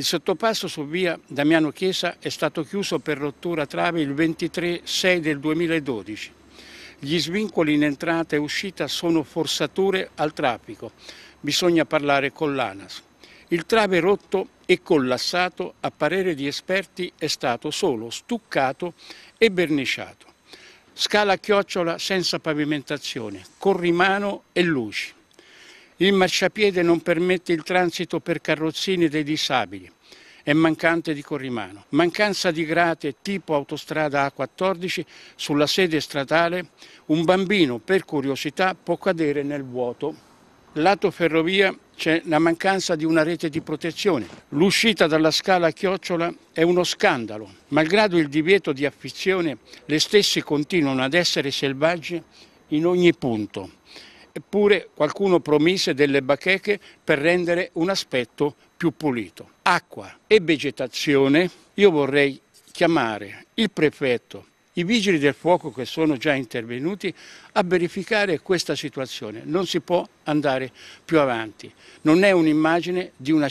Il sottopasso su via Damiano Chiesa è stato chiuso per rottura trave il 23-6 del 2012. Gli svincoli in entrata e uscita sono forzature al traffico. Bisogna parlare con l'ANAS. Il trave rotto e collassato, a parere di esperti, è stato solo stuccato e verniciato. Scala a chiocciola senza pavimentazione, corrimano e luci. Il marciapiede non permette il transito per carrozzini dei disabili. È mancante di corrimano. Mancanza di grate tipo autostrada A14 sulla sede stradale. Un bambino per curiosità può cadere nel vuoto. Lato ferrovia c'è la mancanza di una rete di protezione. L'uscita dalla scala a chiocciola è uno scandalo. Malgrado il divieto di affizione, le stesse continuano ad essere selvagge in ogni punto. Eppure qualcuno promise delle bacheche per rendere un aspetto più pulito. Acqua e vegetazione, io vorrei chiamare il prefetto i vigili del fuoco che sono già intervenuti a verificare questa situazione. Non si può andare più avanti. Non è un'immagine di, una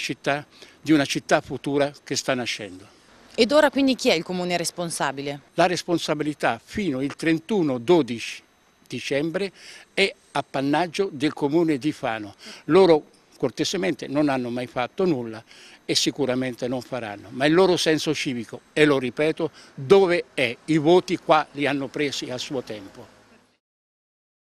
di una città futura che sta nascendo. Ed ora quindi chi è il comune responsabile? La responsabilità fino il 31 12 dicembre è appannaggio del comune di Fano. Loro cortesemente non hanno mai fatto nulla e sicuramente non faranno, ma il loro senso civico, e lo ripeto, dove è? I voti qua li hanno presi a suo tempo.